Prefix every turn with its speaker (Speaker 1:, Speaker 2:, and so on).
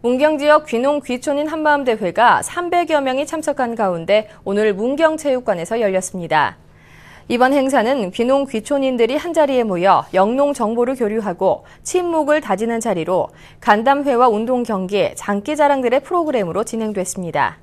Speaker 1: 문경 지역 귀농 귀촌인 한마음대회가 300여 명이 참석한 가운데 오늘 문경체육관에서 열렸습니다. 이번 행사는 귀농 귀촌인들이 한자리에 모여 영농 정보를 교류하고 침묵을 다지는 자리로 간담회와 운동 경기, 장기 자랑들의 프로그램으로 진행됐습니다.